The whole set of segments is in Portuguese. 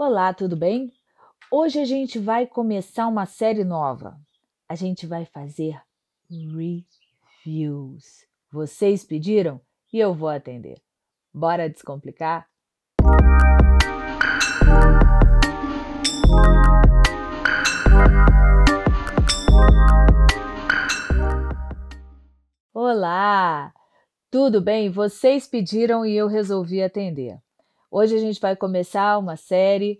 Olá, tudo bem? Hoje a gente vai começar uma série nova. A gente vai fazer reviews. Vocês pediram e eu vou atender. Bora descomplicar? Olá! Tudo bem? Vocês pediram e eu resolvi atender. Hoje a gente vai começar uma série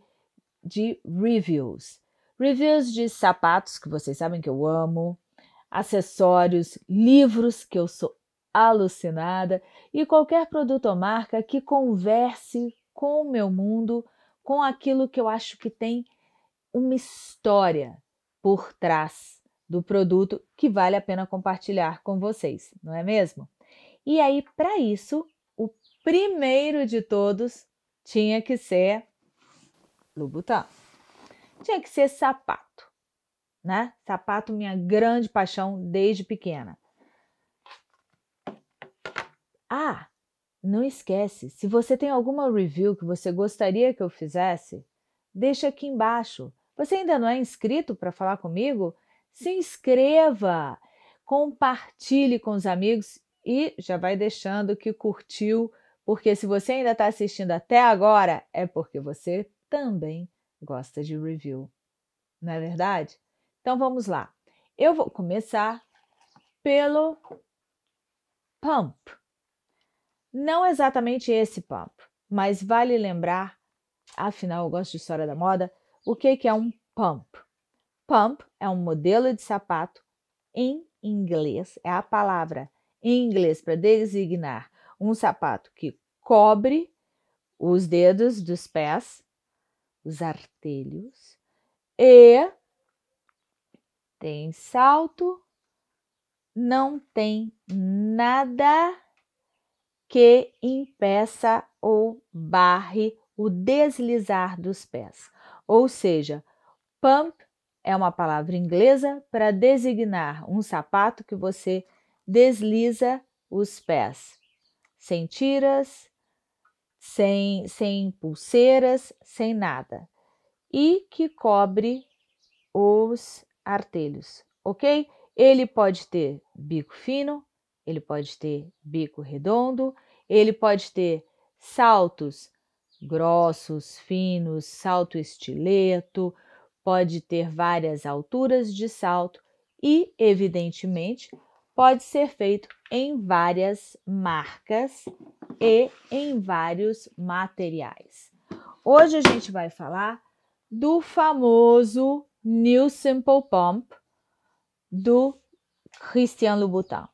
de reviews. Reviews de sapatos, que vocês sabem que eu amo, acessórios, livros, que eu sou alucinada, e qualquer produto ou marca que converse com o meu mundo, com aquilo que eu acho que tem uma história por trás do produto que vale a pena compartilhar com vocês, não é mesmo? E aí, para isso, o primeiro de todos tinha que ser Louboutin, tinha que ser sapato, né? Sapato, minha grande paixão desde pequena. Ah, não esquece, se você tem alguma review que você gostaria que eu fizesse, deixa aqui embaixo. Você ainda não é inscrito para falar comigo? Se inscreva, compartilhe com os amigos e já vai deixando que curtiu porque se você ainda está assistindo até agora, é porque você também gosta de review. Não é verdade? Então vamos lá. Eu vou começar pelo pump. Não exatamente esse pump, mas vale lembrar, afinal eu gosto de história da moda, o que, que é um pump. Pump é um modelo de sapato em inglês, é a palavra em inglês para designar um sapato que cobre os dedos dos pés, os artelhos, e tem salto, não tem nada que impeça ou barre o deslizar dos pés. Ou seja, pump é uma palavra inglesa para designar um sapato que você desliza os pés sem tiras, sem, sem pulseiras, sem nada, e que cobre os artelhos, ok? Ele pode ter bico fino, ele pode ter bico redondo, ele pode ter saltos grossos, finos, salto estileto, pode ter várias alturas de salto e, evidentemente, pode ser feito em várias marcas e em vários materiais. Hoje a gente vai falar do famoso New Simple Pump do Christian Louboutin.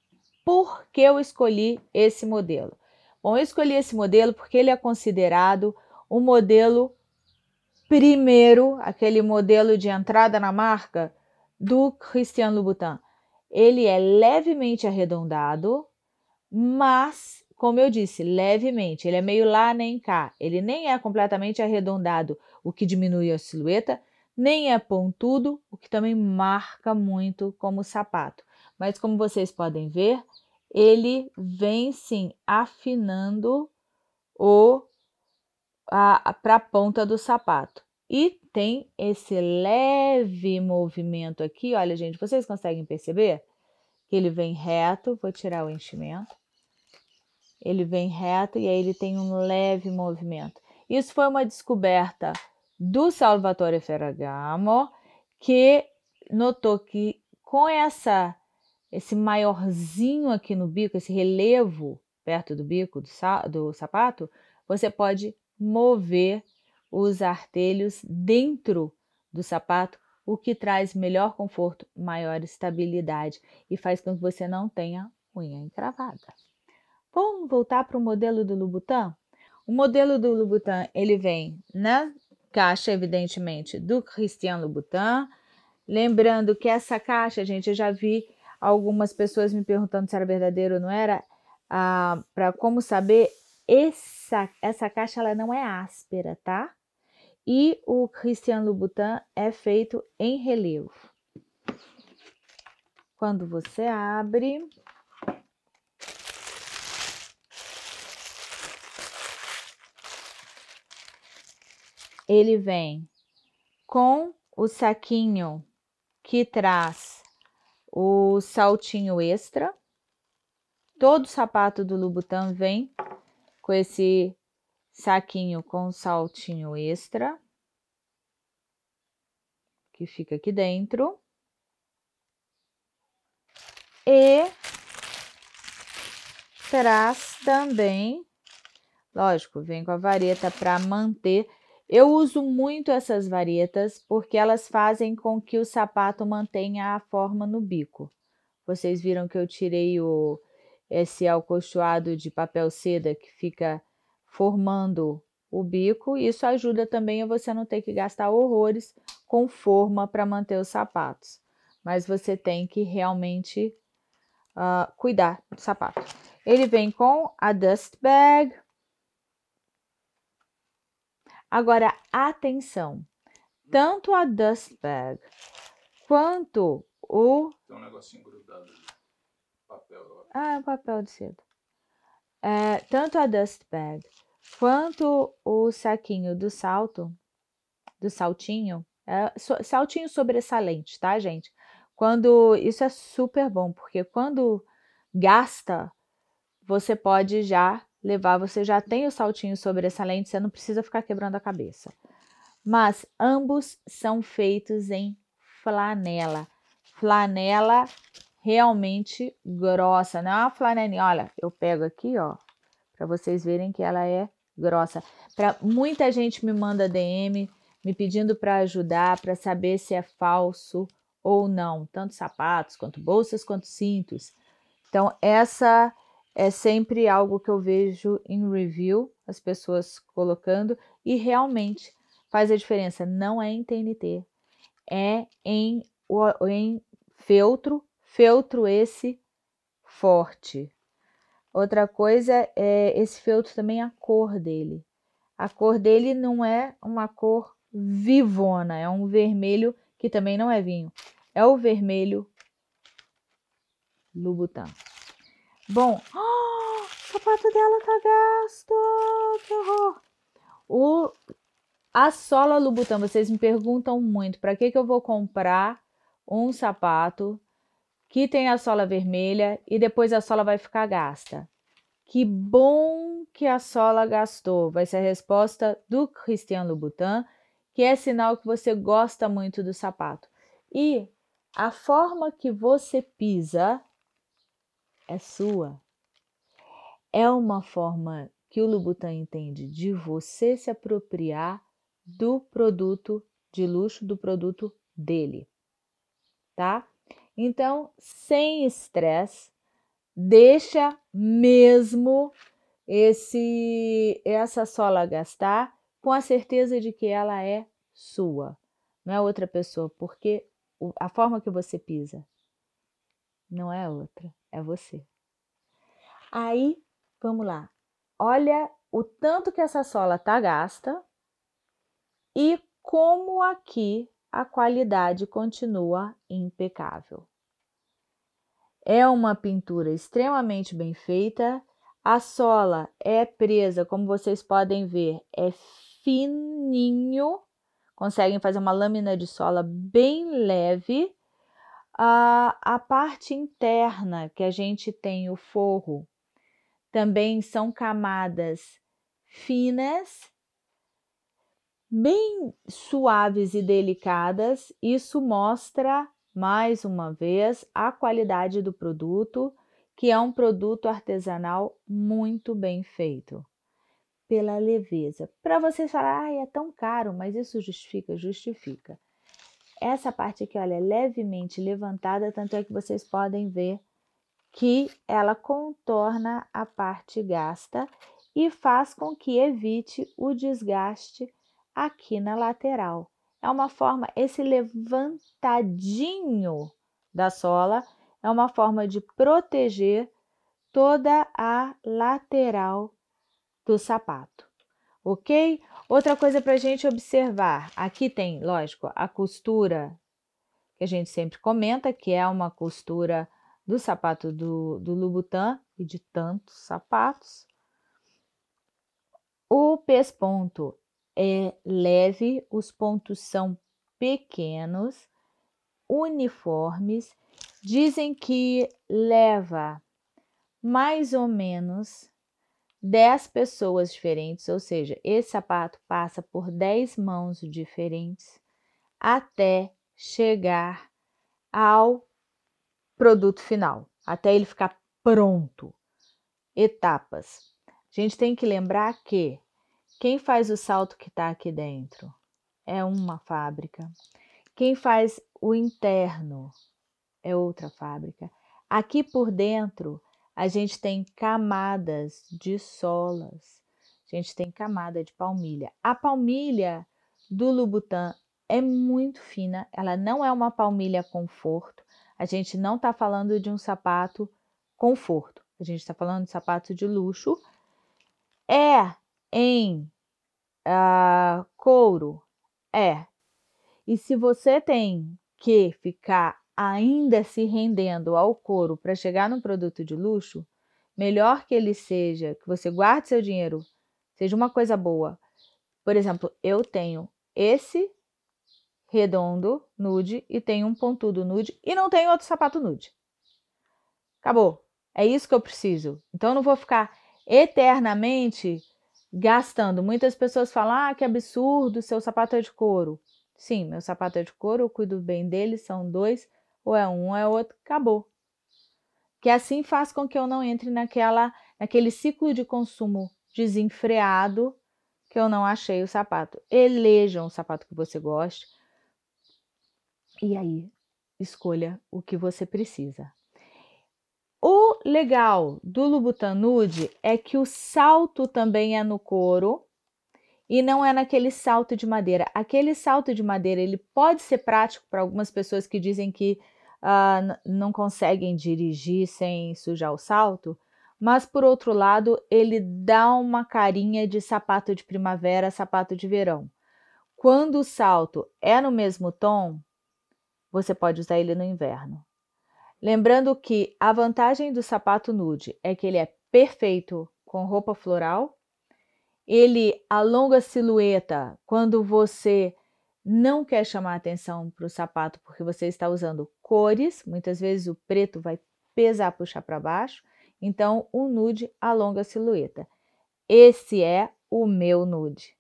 Por que eu escolhi esse modelo? Bom, eu escolhi esse modelo porque ele é considerado o modelo primeiro, aquele modelo de entrada na marca do Christian Louboutin. Ele é levemente arredondado, mas, como eu disse, levemente, ele é meio lá nem cá. Ele nem é completamente arredondado, o que diminui a silhueta, nem é pontudo, o que também marca muito como sapato. Mas como vocês podem ver, ele vem sim afinando o para a ponta do sapato. E tem esse leve movimento aqui, olha gente, vocês conseguem perceber? Que ele vem reto, vou tirar o enchimento. Ele vem reto e aí ele tem um leve movimento. Isso foi uma descoberta do Salvatore Ferragamo, que notou que com essa esse maiorzinho aqui no bico, esse relevo perto do bico do, do sapato, você pode mover os artelhos dentro do sapato, o que traz melhor conforto, maior estabilidade e faz com que você não tenha unha encravada. Vamos voltar para o modelo do Louboutin? O modelo do Louboutin, ele vem na caixa, evidentemente, do Christian Louboutin. Lembrando que essa caixa, gente, eu já vi algumas pessoas me perguntando se era verdadeiro ou não era. Ah, para como saber, essa, essa caixa ela não é áspera, tá? e o Christian Louboutin é feito em relevo. Quando você abre, ele vem com o saquinho que traz o saltinho extra. Todo sapato do Louboutin vem com esse saquinho com saltinho extra, que fica aqui dentro. E traz também, lógico, vem com a vareta para manter. Eu uso muito essas varetas porque elas fazem com que o sapato mantenha a forma no bico. Vocês viram que eu tirei o esse alcochoado de papel seda que fica formando o bico. Isso ajuda também a você não ter que gastar horrores com forma para manter os sapatos. Mas você tem que realmente uh, cuidar do sapato. Ele vem com a dust bag. Agora, atenção. Tanto a dust bag quanto o... Tem um negocinho grudado ali. Papel. Ah, é um papel de seda. É, tanto a dust bag Quanto o saquinho do salto, do saltinho, é, saltinho sobressalente, tá, gente? Quando isso é super bom, porque quando gasta, você pode já levar, você já tem o saltinho sobressalente, você não precisa ficar quebrando a cabeça. Mas ambos são feitos em flanela. Flanela realmente grossa, não é uma flanelinha. Olha, eu pego aqui, ó, para vocês verem que ela é grossa. Pra, muita gente me manda DM me pedindo para ajudar, para saber se é falso ou não, tanto sapatos quanto bolsas quanto cintos. Então, essa é sempre algo que eu vejo em review, as pessoas colocando, e realmente faz a diferença. Não é em TNT, é em, em feltro, feltro esse forte, Outra coisa é esse feltro também a cor dele. A cor dele não é uma cor vivona, é um vermelho que também não é vinho. É o vermelho Lubutan. Bom, oh, o sapato dela tá gasto, que horror. O, a sola Lubutan, vocês me perguntam muito, para que, que eu vou comprar um sapato tem a sola vermelha e depois a sola vai ficar gasta. Que bom que a sola gastou, vai ser a resposta do Christian Louboutin, que é sinal que você gosta muito do sapato. E a forma que você pisa é sua. É uma forma que o Louboutin entende de você se apropriar do produto de luxo, do produto dele, tá? Então, sem estresse, deixa mesmo esse essa sola gastar com a certeza de que ela é sua, não é outra pessoa, porque a forma que você pisa não é outra, é você. Aí, vamos lá. Olha o tanto que essa sola tá gasta e como aqui a qualidade continua impecável. É uma pintura extremamente bem feita. A sola é presa, como vocês podem ver, é fininho. Conseguem fazer uma lâmina de sola bem leve. A, a parte interna que a gente tem o forro também são camadas finas bem suaves e delicadas, isso mostra mais uma vez a qualidade do produto, que é um produto artesanal muito bem feito. Pela leveza. Para você falar, ah, é tão caro, mas isso justifica, justifica. Essa parte aqui, olha, é levemente levantada, tanto é que vocês podem ver que ela contorna a parte gasta e faz com que evite o desgaste aqui na lateral. É uma forma, esse levantadinho da sola é uma forma de proteger toda a lateral do sapato, ok? Outra coisa para a gente observar: aqui tem, lógico, a costura que a gente sempre comenta, que é uma costura do sapato do, do Louboutin e de tantos sapatos. O pesponto é leve, os pontos são pequenos, uniformes. Dizem que leva mais ou menos 10 pessoas diferentes, ou seja, esse sapato passa por 10 mãos diferentes até chegar ao produto final, até ele ficar pronto. Etapas. A gente tem que lembrar que quem faz o salto que está aqui dentro? É uma fábrica. Quem faz o interno? É outra fábrica. Aqui por dentro, a gente tem camadas de solas, a gente tem camada de palmilha. A palmilha do Lubutan é muito fina, ela não é uma palmilha conforto. A gente não está falando de um sapato conforto, a gente está falando de sapato de luxo. É em uh, couro? É. E se você tem que ficar ainda se rendendo ao couro para chegar num produto de luxo, melhor que ele seja, que você guarde seu dinheiro, seja uma coisa boa. Por exemplo, eu tenho esse redondo nude e tenho um pontudo nude e não tenho outro sapato nude. Acabou. É isso que eu preciso. Então eu não vou ficar eternamente gastando. Muitas pessoas falam: ah, que absurdo, seu sapato é de couro. Sim, meu sapato é de couro, eu cuido bem dele, são dois, ou é um, ou é outro, acabou. Que assim faz com que eu não entre naquela, naquele ciclo de consumo desenfreado que eu não achei o sapato. Elejam o sapato que você goste e aí escolha o que você precisa. O legal do Lubutanude é que o salto também é no couro e não é naquele salto de madeira. Aquele salto de madeira ele pode ser prático para algumas pessoas que dizem que uh, não conseguem dirigir sem sujar o salto, mas por outro lado ele dá uma carinha de sapato de primavera, sapato de verão. Quando o salto é no mesmo tom, você pode usar ele no inverno. Lembrando que a vantagem do sapato nude é que ele é perfeito com roupa floral, ele alonga a silhueta quando você não quer chamar atenção para o sapato porque você está usando cores, muitas vezes o preto vai pesar, puxar para baixo, então o nude alonga a silhueta. Esse é o meu nude.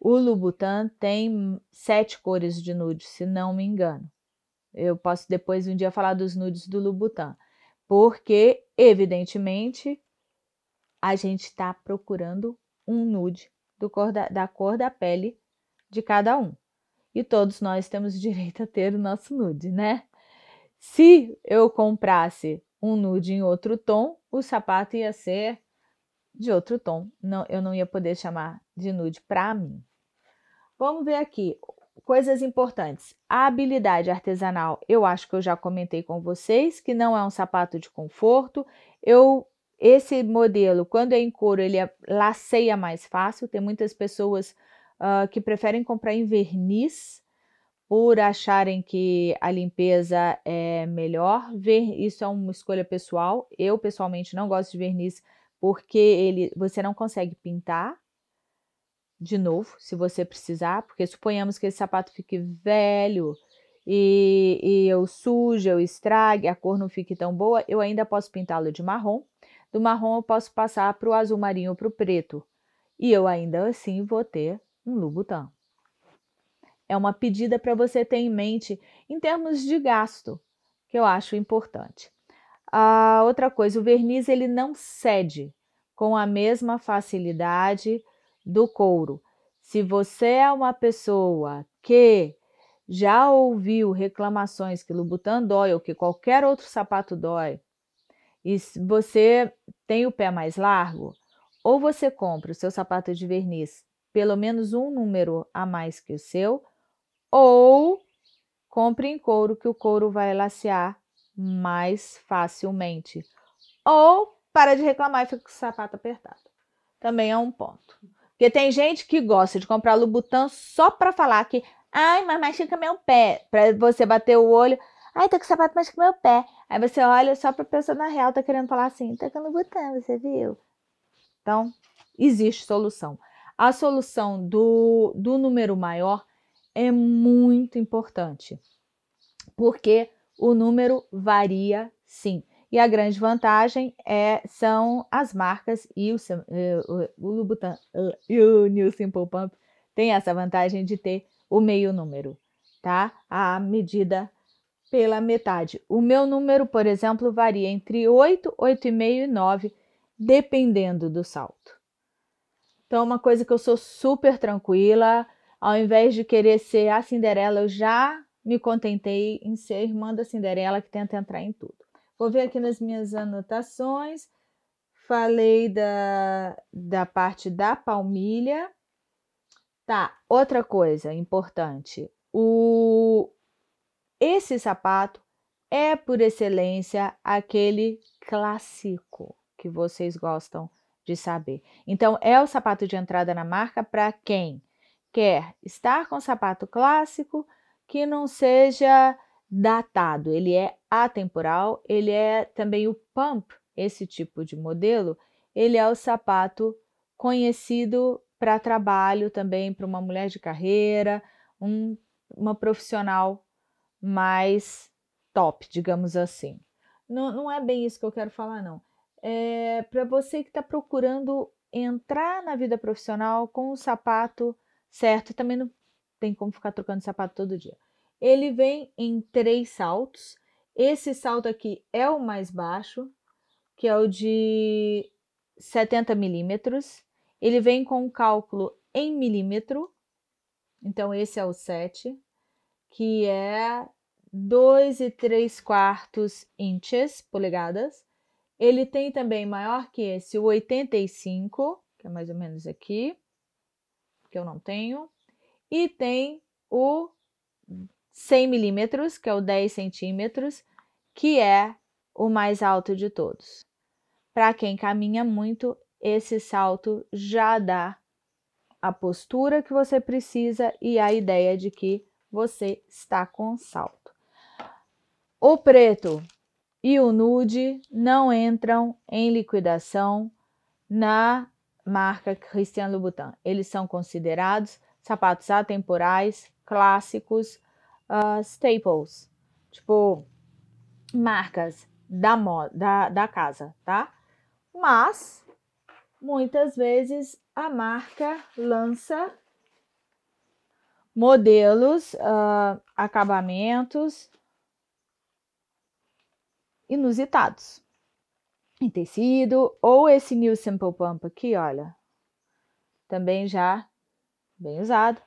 O Lubutan tem sete cores de nude, se não me engano. Eu posso depois um dia falar dos nudes do Lubutan, porque evidentemente a gente está procurando um nude cor da, da cor da pele de cada um. E todos nós temos direito a ter o nosso nude, né? Se eu comprasse um nude em outro tom, o sapato ia ser de outro tom. Não, eu não ia poder chamar de nude para mim. Vamos ver aqui coisas importantes. A habilidade artesanal, eu acho que eu já comentei com vocês, que não é um sapato de conforto. Eu esse modelo, quando é em couro, ele é, laceia mais fácil. Tem muitas pessoas uh, que preferem comprar em verniz por acharem que a limpeza é melhor. Ver, isso é uma escolha pessoal. Eu pessoalmente não gosto de verniz porque ele, você não consegue pintar de novo, se você precisar, porque suponhamos que esse sapato fique velho e, e eu suje, eu estrague, a cor não fique tão boa, eu ainda posso pintá-lo de marrom. Do marrom eu posso passar para o azul marinho ou para o preto. E eu ainda assim vou ter um Louboutin. É uma pedida para você ter em mente em termos de gasto, que eu acho importante. A outra coisa, o verniz ele não cede com a mesma facilidade do couro. Se você é uma pessoa que já ouviu reclamações que Lubutan dói ou que qualquer outro sapato dói, e você tem o pé mais largo, ou você compra o seu sapato de verniz pelo menos um número a mais que o seu, ou compre em couro, que o couro vai lacear mais facilmente. Ou para de reclamar e fica com o sapato apertado. Também é um ponto. Porque tem gente que gosta de comprar Lubutan só para falar que, ai, mas machuca meu pé. Para você bater o olho, ai, tô com sapato machuca meu pé. Aí você olha só pra pessoa na real, tá querendo falar assim, tá com Lubutan, você viu? Então, existe solução. A solução do, do número maior é muito importante, porque o número varia sim. E a grande vantagem é, são as marcas e o, eh, o, o Lubutan eh, e o New Simple Pump tem essa vantagem de ter o meio número, tá? A medida pela metade. O meu número, por exemplo, varia entre 8, 8,5 e 9, dependendo do salto. Então, é uma coisa que eu sou super tranquila, ao invés de querer ser a Cinderela, eu já me contentei em ser irmã da Cinderela que tenta entrar em tudo. Vou ver aqui nas minhas anotações. Falei da, da parte da palmilha. Tá, outra coisa importante. O esse sapato é por excelência aquele clássico que vocês gostam de saber. Então é o sapato de entrada na marca para quem quer estar com sapato clássico que não seja datado, ele é atemporal, ele é também o pump, esse tipo de modelo, ele é o sapato conhecido para trabalho também para uma mulher de carreira, um, uma profissional mais top, digamos assim. Não, não é bem isso que eu quero falar, não. É para você que está procurando entrar na vida profissional com o sapato certo, também não tem como ficar trocando sapato todo dia ele vem em três saltos. Esse salto aqui é o mais baixo, que é o de 70 milímetros. Ele vem com cálculo em milímetro, então esse é o 7, que é 2 e 3 quartos inches, polegadas. Ele tem também maior que esse, o 85, que é mais ou menos aqui, que eu não tenho. E tem o 100 milímetros, que é o 10 centímetros, que é o mais alto de todos. Para quem caminha muito, esse salto já dá a postura que você precisa e a ideia de que você está com salto. O preto e o nude não entram em liquidação na marca Christian Louboutin. Eles são considerados sapatos atemporais, clássicos, uh, staples, tipo, marcas da, moda, da, da casa, tá? Mas, muitas vezes, a marca lança modelos, uh, acabamentos inusitados em tecido, ou esse New Simple Pump aqui, olha, também já bem usado.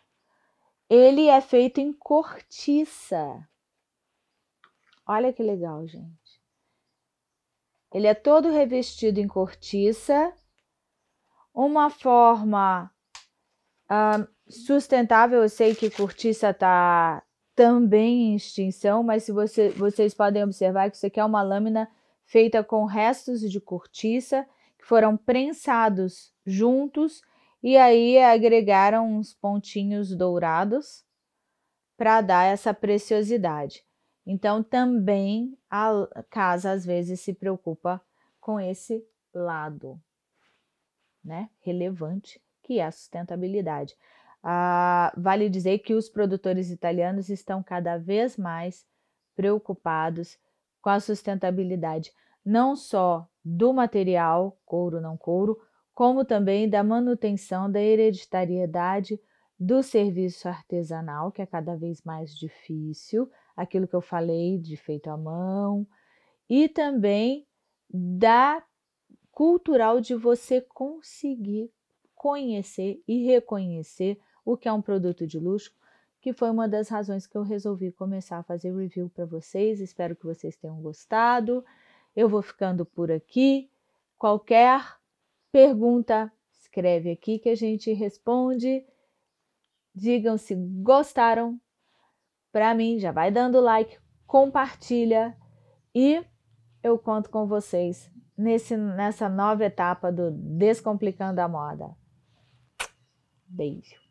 Ele é feito em cortiça. Olha que legal, gente. Ele é todo revestido em cortiça, uma forma ah, sustentável. Eu sei que cortiça está também em extinção, mas se você, vocês podem observar que isso aqui é uma lâmina feita com restos de cortiça que foram prensados juntos e aí agregaram uns pontinhos dourados para dar essa preciosidade. Então também a casa às vezes se preocupa com esse lado, né? Relevante que é a sustentabilidade. Ah, vale dizer que os produtores italianos estão cada vez mais preocupados com a sustentabilidade, não só do material, couro não couro, como também da manutenção da hereditariedade do serviço artesanal, que é cada vez mais difícil, aquilo que eu falei de feito à mão, e também da cultural de você conseguir conhecer e reconhecer o que é um produto de luxo, que foi uma das razões que eu resolvi começar a fazer review para vocês. Espero que vocês tenham gostado. Eu vou ficando por aqui. Qualquer pergunta, escreve aqui que a gente responde. Digam se gostaram. Para mim, já vai dando like, compartilha e eu conto com vocês nesse, nessa nova etapa do Descomplicando a Moda. Beijo.